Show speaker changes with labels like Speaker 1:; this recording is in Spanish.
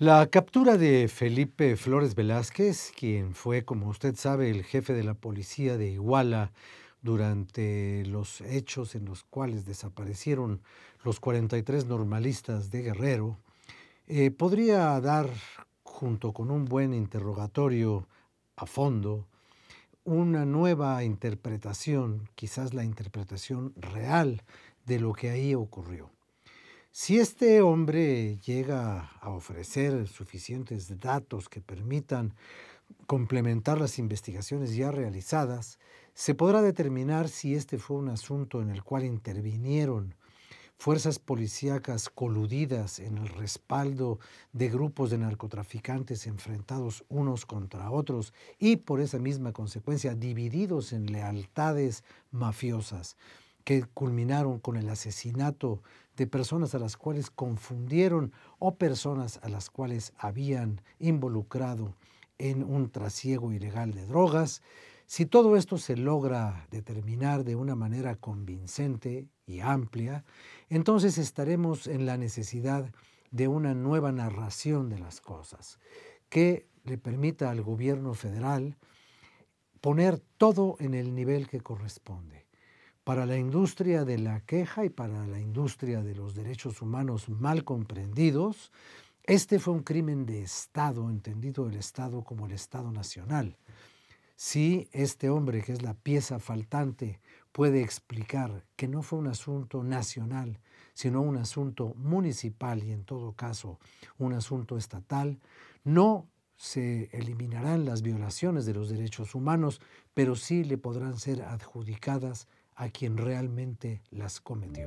Speaker 1: La captura de Felipe Flores Velázquez, quien fue, como usted sabe, el jefe de la policía de Iguala durante los hechos en los cuales desaparecieron los 43 normalistas de Guerrero, eh, podría dar, junto con un buen interrogatorio a fondo, una nueva interpretación, quizás la interpretación real de lo que ahí ocurrió. Si este hombre llega a ofrecer suficientes datos que permitan complementar las investigaciones ya realizadas, se podrá determinar si este fue un asunto en el cual intervinieron fuerzas policíacas coludidas en el respaldo de grupos de narcotraficantes enfrentados unos contra otros y por esa misma consecuencia divididos en lealtades mafiosas que culminaron con el asesinato de personas a las cuales confundieron o personas a las cuales habían involucrado en un trasiego ilegal de drogas. Si todo esto se logra determinar de una manera convincente y amplia, entonces estaremos en la necesidad de una nueva narración de las cosas que le permita al gobierno federal poner todo en el nivel que corresponde para la industria de la queja y para la industria de los derechos humanos mal comprendidos, este fue un crimen de Estado, entendido el Estado como el Estado nacional. Si este hombre, que es la pieza faltante, puede explicar que no fue un asunto nacional, sino un asunto municipal y en todo caso un asunto estatal, no se eliminarán las violaciones de los derechos humanos, pero sí le podrán ser adjudicadas a quien realmente las cometió.